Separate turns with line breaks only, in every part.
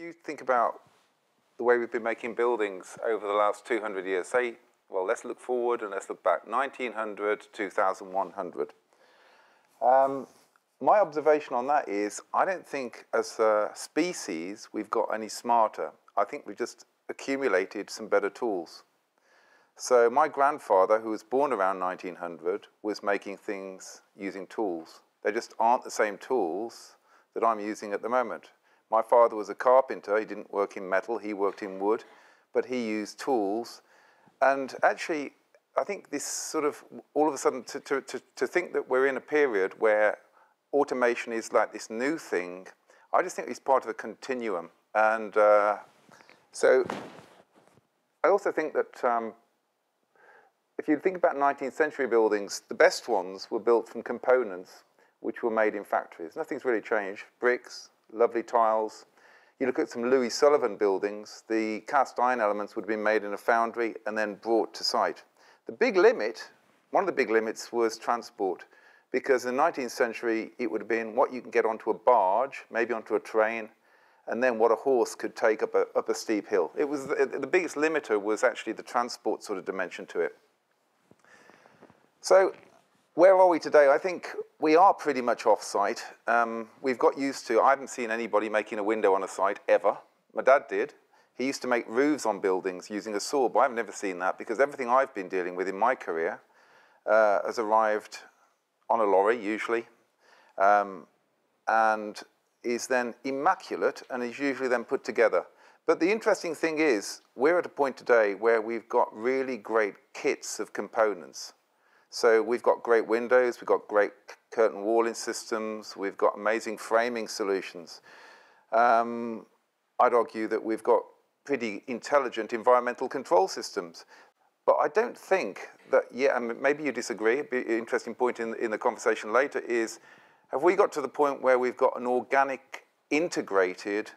you think about the way we've been making buildings over the last 200 years, say, well, let's look forward and let's look back, 1900 2100. Um, my observation on that is I don't think as a species we've got any smarter. I think we've just accumulated some better tools. So my grandfather, who was born around 1900, was making things using tools. They just aren't the same tools that I'm using at the moment. My father was a carpenter. He didn't work in metal, he worked in wood, but he used tools. And actually, I think this sort of all of a sudden to, to, to, to think that we're in a period where automation is like this new thing, I just think it's part of a continuum. And uh, so I also think that um, if you think about 19th century buildings, the best ones were built from components which were made in factories. Nothing's really changed. Bricks, lovely tiles. You look at some Louis Sullivan buildings, the cast iron elements would have been made in a foundry and then brought to site. The big limit, one of the big limits was transport because in the 19th century it would have been what you can get onto a barge, maybe onto a train, and then what a horse could take up a, up a steep hill. It was the, the biggest limiter was actually the transport sort of dimension to it. So where are we today? I think we are pretty much off-site. Um, we've got used to, I haven't seen anybody making a window on a site ever. My dad did. He used to make roofs on buildings using a saw, but I've never seen that because everything I've been dealing with in my career uh, has arrived on a lorry, usually, um, and is then immaculate and is usually then put together. But the interesting thing is, we're at a point today where we've got really great kits of components. So we've got great windows, we've got great curtain walling systems, we've got amazing framing solutions. Um, I'd argue that we've got pretty intelligent environmental control systems. But I don't think that, yeah, and maybe you disagree, be interesting point in, in the conversation later is, have we got to the point where we've got an organic, integrated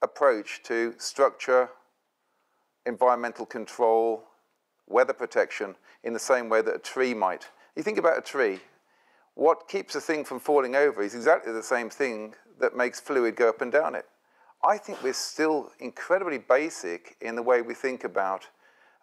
approach to structure, environmental control, weather protection in the same way that a tree might. You think about a tree, what keeps a thing from falling over is exactly the same thing that makes fluid go up and down it. I think we're still incredibly basic in the way we think about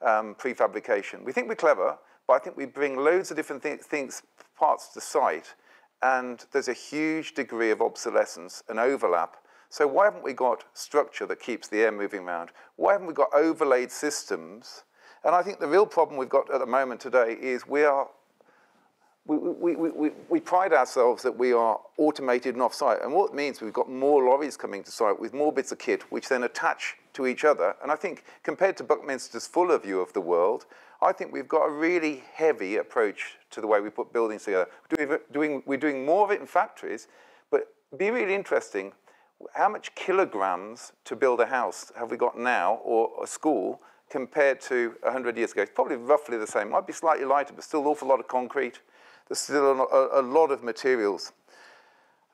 um, prefabrication. We think we're clever, but I think we bring loads of different th things, parts to site, and there's a huge degree of obsolescence and overlap. So why haven't we got structure that keeps the air moving around? Why haven't we got overlaid systems and I think the real problem we've got at the moment today is we are we, we, we, we, pride ourselves that we are automated and off-site. And what it means, we've got more lorries coming to site with more bits of kit, which then attach to each other. And I think compared to Buckminster's fuller view of the world, I think we've got a really heavy approach to the way we put buildings together. doing, we're doing more of it in factories, but be really interesting, how much kilograms to build a house have we got now, or a school, compared to 100 years ago. It's probably roughly the same. Might be slightly lighter, but still an awful lot of concrete. There's still a, a lot of materials.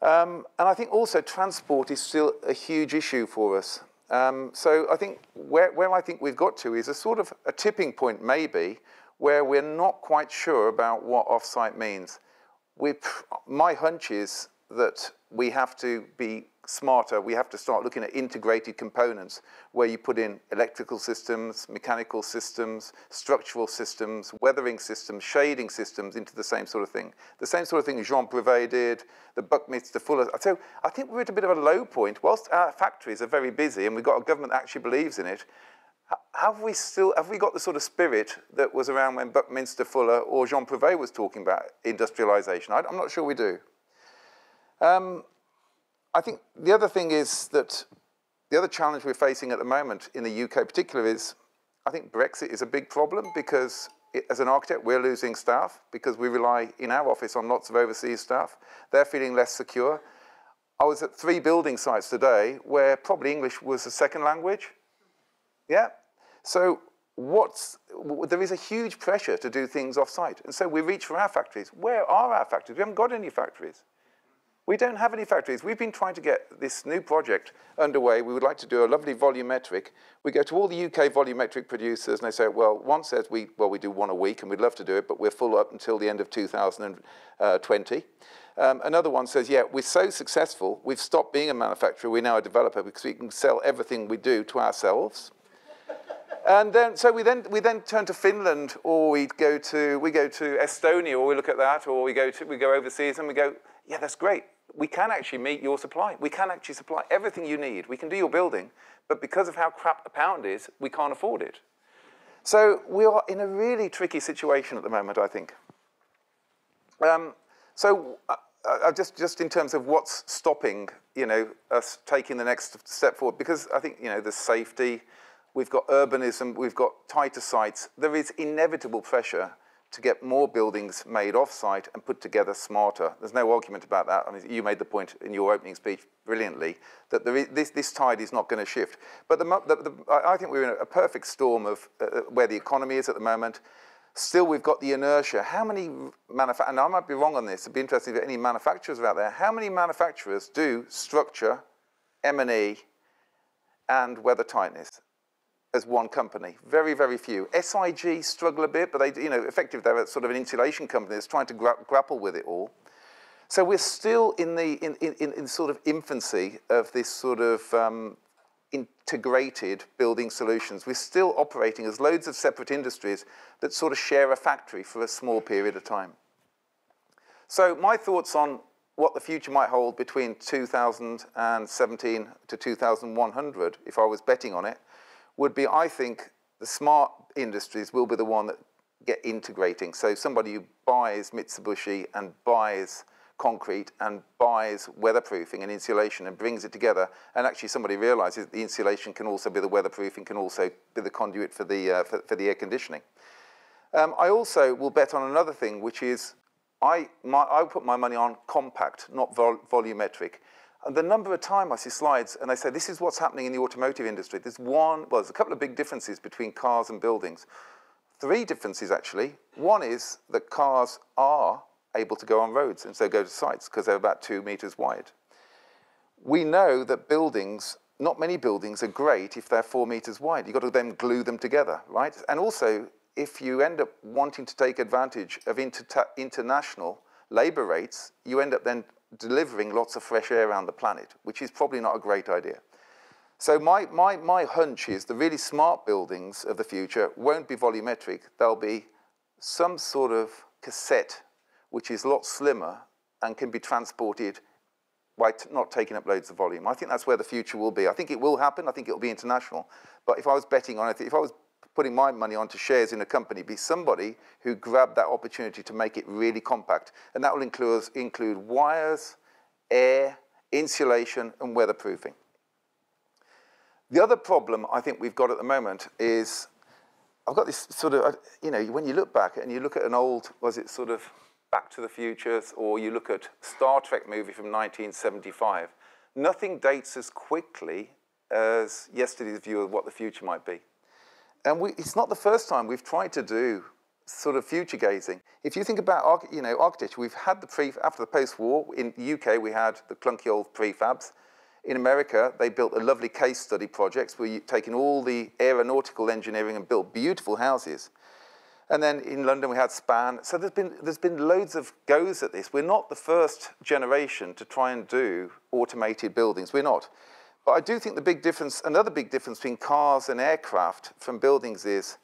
Um, and I think also transport is still a huge issue for us. Um, so I think where, where I think we've got to is a sort of a tipping point maybe where we're not quite sure about what offsite means. We, my hunch is that we have to be smarter. We have to start looking at integrated components where you put in electrical systems, mechanical systems, structural systems, weathering systems, shading systems into the same sort of thing. The same sort of thing Jean Privé did, the Buckminster Fuller. So I think we're at a bit of a low point. Whilst our factories are very busy and we've got a government that actually believes in it, have we still have we got the sort of spirit that was around when Buckminster Fuller or Jean Prouvé was talking about industrialization? I'm not sure we do. Um, I think the other thing is that the other challenge we're facing at the moment in the UK, particularly, is I think Brexit is a big problem because it, as an architect, we're losing staff because we rely in our office on lots of overseas staff. They're feeling less secure. I was at three building sites today where probably English was a second language. Yeah? So what's, there is a huge pressure to do things off-site. And so we reach for our factories. Where are our factories? We haven't got any factories. We don't have any factories. We've been trying to get this new project underway. We would like to do a lovely volumetric. We go to all the UK volumetric producers and they say, well, one says we, well, we do one a week and we'd love to do it, but we're full up until the end of 2020. Um, another one says, yeah, we're so successful, we've stopped being a manufacturer, we're now a developer because we can sell everything we do to ourselves. and then, so we then, we then turn to Finland or we go to, we go to Estonia or we look at that or we go, to, we go overseas and we go, yeah, that's great we can actually meet your supply. We can actually supply everything you need. We can do your building, but because of how crap the pound is, we can't afford it. So we are in a really tricky situation at the moment, I think. Um, so uh, uh, uh just, just in terms of what's stopping you know, us taking the next step forward, because I think you know, the safety, we've got urbanism, we've got tighter sites, there is inevitable pressure to get more buildings made off-site and put together smarter. There's no argument about that. I mean, you made the point in your opening speech brilliantly that this, this, tide is not going to shift. But the, the, the, I think we're in a perfect storm of uh, uh, where the economy is at the moment. Still, we've got the inertia. How many manufacturers, and I might be wrong on this, it'd be interesting if any manufacturers are out there, how many manufacturers do structure, M&E, and weather tightness? as one company. Very, very few. SIG struggle a bit, but they, you know, effectively they're sort of an insulation company that's trying to gra grapple with it all. So we're still in the in, in, in sort of infancy of this sort of um, integrated building solutions. We're still operating as loads of separate industries that sort of share a factory for a small period of time. So my thoughts on what the future might hold between 2017 to 2100, if I was betting on it, would be, I think, the smart industries will be the one that get integrating. So somebody who buys Mitsubishi and buys concrete and buys weatherproofing and insulation and brings it together. And actually somebody realizes the insulation can also be the weatherproofing, can also be the conduit for the, uh, for, for, the air conditioning. Um, I also will bet on another thing, which is I, my, I put my money on compact, not vol volumetric. And the number of time I see slides and they say, this is what's happening in the automotive industry. There's one, well, there's a couple of big differences between cars and buildings. Three differences, actually. One is that cars are able to go on roads and so go to sites because they're about two meters wide. We know that buildings, not many buildings are great if they're four meters wide. You've got to then glue them together, right? And also, if you end up wanting to take advantage of inter international labor rates, you end up then delivering lots of fresh air around the planet, which is probably not a great idea. So my, my, my hunch is the really smart buildings of the future won't be volumetric. They'll be some sort of cassette, which is a lot slimmer and can be transported by not taking up loads of volume. I think that's where the future will be. I think it will happen. I think it will be international. But if I was betting on it, if I was putting my money onto shares in a company, be somebody who grabbed that opportunity to make it really compact. And that will include, include wires, air, insulation, and weatherproofing. The other problem I think we've got at the moment is I've got this sort of, you know, when you look back and you look at an old, was it sort of Back to the Futures, or you look at Star Trek movie from 1975, nothing dates as quickly as yesterday's view of what the future might be and we, it's not the first time we've tried to do sort of future gazing. If you think about you know architecture, we've had the pre after the post war in the UK we had the clunky old prefabs. In America, they built a lovely case study projects where you taken all the aeronautical engineering and built beautiful houses. And then in London we had Span. So there's been there's been loads of goes at this. We're not the first generation to try and do automated buildings. We're not. But I do think the big difference, another big difference between cars and aircraft from buildings is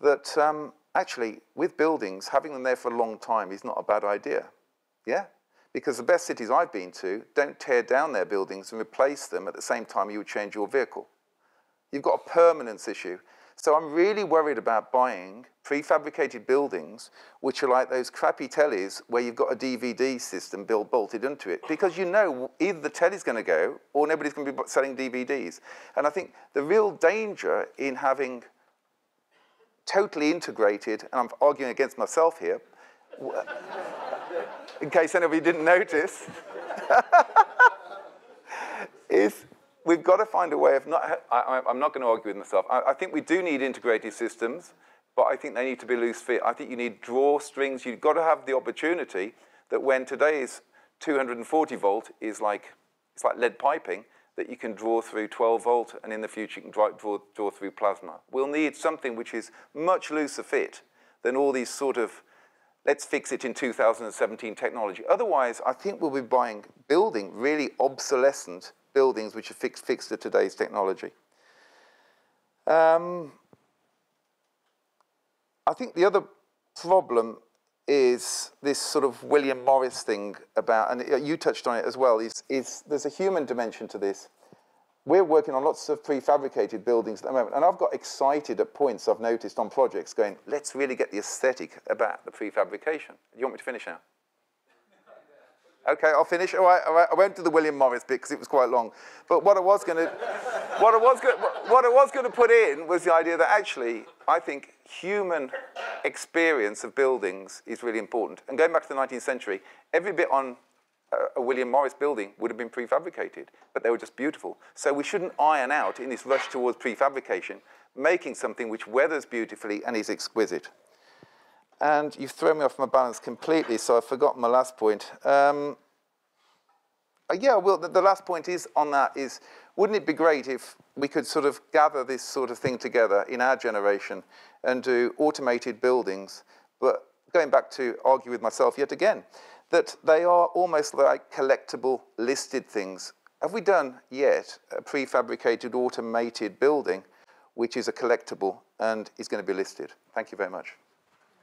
that um, actually with buildings, having them there for a long time is not a bad idea. Yeah? Because the best cities I've been to don't tear down their buildings and replace them at the same time you would change your vehicle. You've got a permanence issue. So I'm really worried about buying prefabricated buildings, which are like those crappy tellies where you've got a DVD system built bolted into it, because you know either the telly's going to go or nobody's going to be selling DVDs. And I think the real danger in having totally integrated, and I'm arguing against myself here, in case anybody didn't notice, is we've got to find a way of not, I, am not going to argue with myself. I, I, think we do need integrated systems, but I think they need to be loose fit. I think you need drawstrings. You've got to have the opportunity that when today's 240 volt is like, it's like lead piping, that you can draw through 12 volt, and in the future you can draw, draw through plasma. We'll need something which is much looser fit than all these sort of let's fix it in 2017 technology. Otherwise, I think we'll be buying, building really obsolescent buildings which are fixed, fixed to today's technology. Um, I think the other problem is this sort of William Morris thing about, and uh, you touched on it as well, is, is there's a human dimension to this. We're working on lots of prefabricated buildings at the moment, and I've got excited at points I've noticed on projects going, let's really get the aesthetic about the prefabrication. Do you want me to finish now? Okay, I'll finish. All right, all right. I won't do the William Morris bit because it was quite long. But what I was going to, what I was going, what I was going to put in was the idea that actually I think human experience of buildings is really important. And going back to the 19th century, every bit on a William Morris building would have been prefabricated, but they were just beautiful. So we shouldn't iron out in this rush towards prefabrication, making something which weathers beautifully and is exquisite. And you've thrown me off my balance completely, so I've forgotten my last point. Um, uh, yeah, well, the, the last point is on that is, wouldn't it be great if we could sort of gather this sort of thing together in our generation and do automated buildings, but going back to argue with myself yet again, that they are almost like collectible listed things. Have we done yet a prefabricated automated building which is a collectible and is going to be listed? Thank you very much.